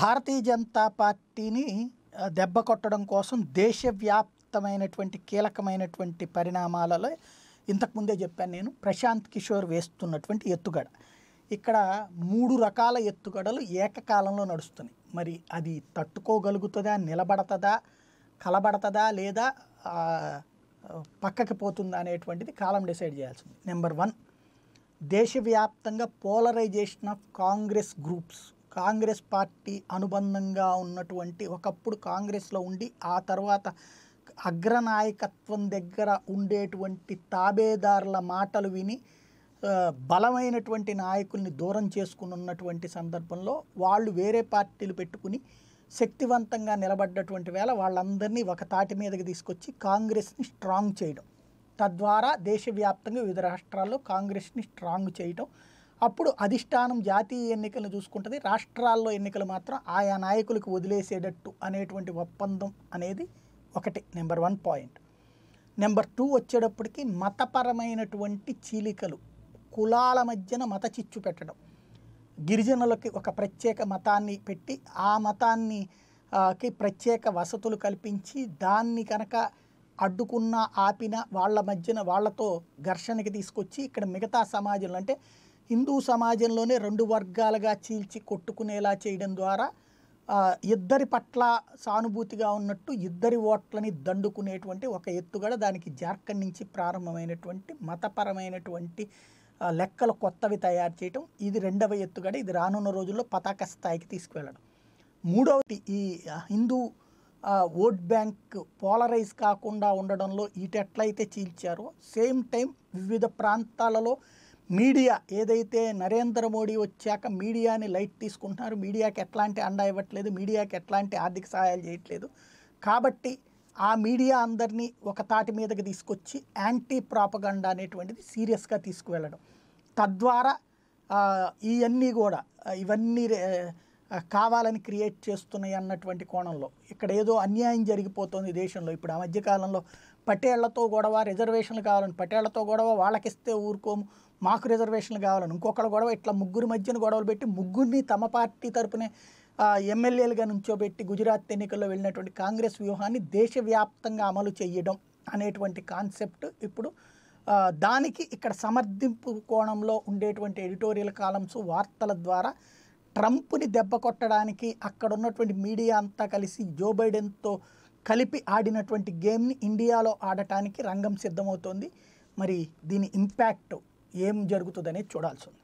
భారతీయ జనతా పార్టీని దెబ్బ కొట్టడం కోసం దేశవ్యాప్తమైనటువంటి కీలకమైనటువంటి పరిణామాలలో ఇంతకుముందే చెప్పాను నేను ప్రశాంత్ కిషోర్ వేస్తున్నటువంటి ఎత్తుగడ ఇక్కడ మూడు రకాల ఎత్తుగడలు ఏకకాలంలో నడుస్తున్నాయి మరి అది తట్టుకోగలుగుతుందా నిలబడతదా కలబడతదా లేదా పక్కకి పోతుందా అనేటువంటిది కాలం డిసైడ్ చేయాల్సింది నెంబర్ వన్ దేశవ్యాప్తంగా polarisation of Congress groups Congress party అనుబంధంగా ఉన్నటువంటి ఒకప్పుడు కాంగ్రెస్లో ఉండి ఆ తర్వాత అగ్రనాయకత్వం దగ్గర ఉండేటువంటి తాబేదారుల మాటలు విని బలమైనటువంటి నాయకుల్ని దూరం చేసుకుని సందర్భంలో వాళ్ళు వేరే పార్టీలు పెట్టుకుని శక్తివంతంగా నిలబడ్డటువంటి వేళ వాళ్ళందరినీ ఒక తాటి మీదకి తీసుకొచ్చి కాంగ్రెస్ని స్ట్రాంగ్ చేయడం తద్వారా దేశవ్యాప్తంగా వివిధ రాష్ట్రాల్లో కాంగ్రెస్ని స్ట్రాంగ్ చేయడం అప్పుడు అధిష్టానం జాతీయ ఎన్నికలను చూసుకుంటుంది రాష్ట్రాల్లో ఎన్నికలు మాత్రం ఆయా నాయకులకు వదిలేసేటట్టు అనేటువంటి ఒప్పందం అనేది ఒకటి number one point number two వచ్చేటప్పటికి మతపరమైనటువంటి చీలికలు కులాల మధ్యన మత చిచ్చు పెట్టడం గిరిజనులకి ఒక ప్రత్యేక మతాన్ని పెట్టి ఆ మతాన్ని కి ప్రత్యేక వసతులు కల్పించి దాన్ని కనుక అడ్డుకున్న ఆపిన వాళ్ళ మధ్యన వాళ్ళతో ఘర్షణకి తీసుకొచ్చి ఇక్కడ మిగతా సమాజంలో అంటే హిందూ సమాజంలోనే రెండు వర్గాలుగా చీల్చి కొట్టుకునేలా చేయడం ద్వారా ఇద్దరి పట్ల సానుభూతిగా ఉన్నట్టు ఇద్దరి ఓట్లని దండుకునేటువంటి ఒక ఎత్తుగడ దానికి జార్ఖండ్ నుంచి ప్రారంభమైనటువంటి మతపరమైనటువంటి లెక్కలు కొత్తవి తయారు చేయటం ఇది రెండవ ఎత్తుగడ ఇది రానున్న రోజుల్లో పతాక స్థాయికి తీసుకువెళ్ళడం మూడవది ఈ హిందూ ఓట్ బ్యాంక్ పోలరైజ్ కాకుండా ఉండడంలో ఇటెట్లయితే చీల్చారో సేమ్ టైం వివిధ ప్రాంతాలలో మీడియా ఏదైతే నరేంద్ర మోడీ వచ్చాక మీడియాని లైట్ తీసుకుంటున్నారు మీడియాకి ఎట్లాంటి అండా ఇవ్వట్లేదు మీడియాకి ఎట్లాంటి ఆర్థిక సహాయాలు చేయట్లేదు కాబట్టి ఆ మీడియా అందరినీ ఒక తాటి మీదకి తీసుకొచ్చి యాంటీ ప్రాపగండ అనేటువంటిది సీరియస్గా తీసుకువెళ్ళడం తద్వారా ఇవన్నీ కూడా ఇవన్నీ కావాలని క్రియేట్ చేస్తున్నాయి అన్నటువంటి కోణంలో ఇక్కడ ఏదో అన్యాయం జరిగిపోతుంది దేశంలో ఇప్పుడు ఆ మధ్యకాలంలో పటేళ్లతో గొడవ రిజర్వేషన్లు కావాలని పటేళ్లతో గొడవ వాళ్ళకిస్తే ఊరుకోము మాకు రిజర్వేషన్లు కావాలని ఇంకొకళ్ళ గొడవ ఇట్లా ముగ్గురి మధ్యన గొడవలు పెట్టి ముగ్గురిని తమ పార్టీ తరపునే ఎమ్మెల్యేలుగా నుంచోబెట్టి గుజరాత్ ఎన్నికల్లో వెళ్ళినటువంటి కాంగ్రెస్ వ్యూహాన్ని దేశవ్యాప్తంగా అమలు చేయడం అనేటువంటి కాన్సెప్ట్ ఇప్పుడు దానికి ఇక్కడ సమర్థింపు కోణంలో ఉండేటువంటి ఎడిటోరియల్ కాలమ్స్ వార్తల ద్వారా ట్రంప్ని దెబ్బ కొట్టడానికి అక్కడ ఉన్నటువంటి మీడియా అంతా కలిసి జో బైడెన్తో కలిపి ఆడినటువంటి గేమ్ని ఇండియాలో ఆడటానికి రంగం సిద్ధమవుతోంది మరి దీని ఇంపాక్ట్ ఏం జరుగుతుందనేది చూడాల్సి ఉంది